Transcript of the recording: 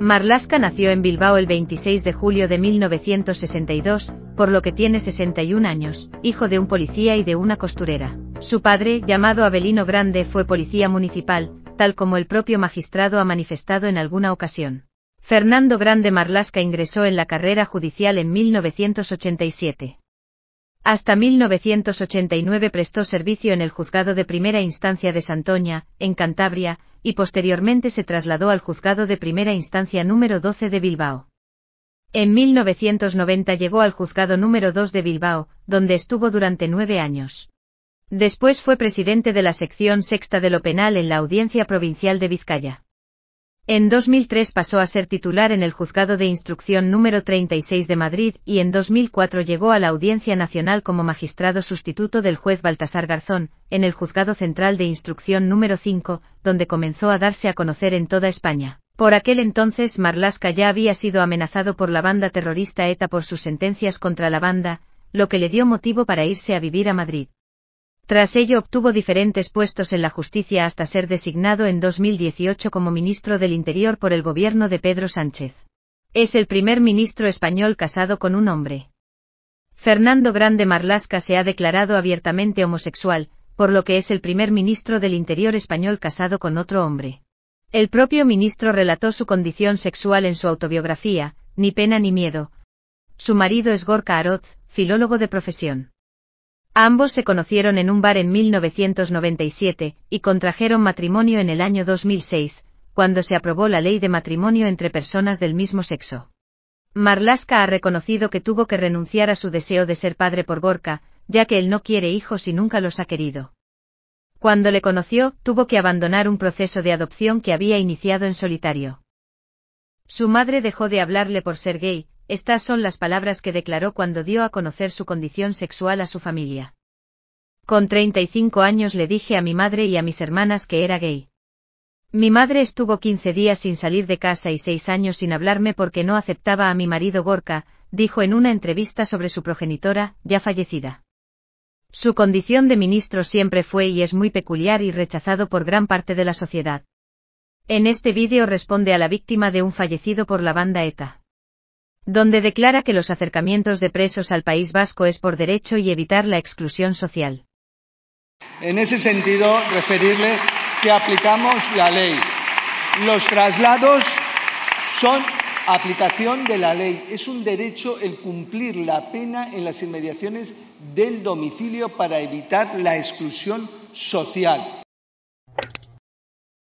Marlaska nació en Bilbao el 26 de julio de 1962, por lo que tiene 61 años, hijo de un policía y de una costurera. Su padre, llamado Abelino Grande, fue policía municipal, tal como el propio magistrado ha manifestado en alguna ocasión. Fernando Grande Marlaska ingresó en la carrera judicial en 1987. Hasta 1989 prestó servicio en el Juzgado de Primera Instancia de Santoña, en Cantabria, y posteriormente se trasladó al Juzgado de Primera Instancia número 12 de Bilbao. En 1990 llegó al Juzgado número 2 de Bilbao, donde estuvo durante nueve años. Después fue presidente de la sección sexta de lo penal en la Audiencia Provincial de Vizcaya. En 2003 pasó a ser titular en el Juzgado de Instrucción número 36 de Madrid y en 2004 llegó a la Audiencia Nacional como magistrado sustituto del juez Baltasar Garzón, en el Juzgado Central de Instrucción número 5, donde comenzó a darse a conocer en toda España. Por aquel entonces Marlasca ya había sido amenazado por la banda terrorista ETA por sus sentencias contra la banda, lo que le dio motivo para irse a vivir a Madrid. Tras ello obtuvo diferentes puestos en la justicia hasta ser designado en 2018 como ministro del Interior por el gobierno de Pedro Sánchez. Es el primer ministro español casado con un hombre. Fernando Grande Marlasca se ha declarado abiertamente homosexual, por lo que es el primer ministro del Interior español casado con otro hombre. El propio ministro relató su condición sexual en su autobiografía, Ni pena ni miedo. Su marido es Gorka Aroz, filólogo de profesión. Ambos se conocieron en un bar en 1997 y contrajeron matrimonio en el año 2006, cuando se aprobó la ley de matrimonio entre personas del mismo sexo. Marlaska ha reconocido que tuvo que renunciar a su deseo de ser padre por Gorka, ya que él no quiere hijos y nunca los ha querido. Cuando le conoció, tuvo que abandonar un proceso de adopción que había iniciado en solitario. Su madre dejó de hablarle por ser gay, estas son las palabras que declaró cuando dio a conocer su condición sexual a su familia. Con 35 años le dije a mi madre y a mis hermanas que era gay. Mi madre estuvo 15 días sin salir de casa y 6 años sin hablarme porque no aceptaba a mi marido Gorka, dijo en una entrevista sobre su progenitora, ya fallecida. Su condición de ministro siempre fue y es muy peculiar y rechazado por gran parte de la sociedad. En este vídeo responde a la víctima de un fallecido por la banda ETA donde declara que los acercamientos de presos al País Vasco es por derecho y evitar la exclusión social. En ese sentido, referirle que aplicamos la ley. Los traslados son aplicación de la ley. Es un derecho el cumplir la pena en las inmediaciones del domicilio para evitar la exclusión social.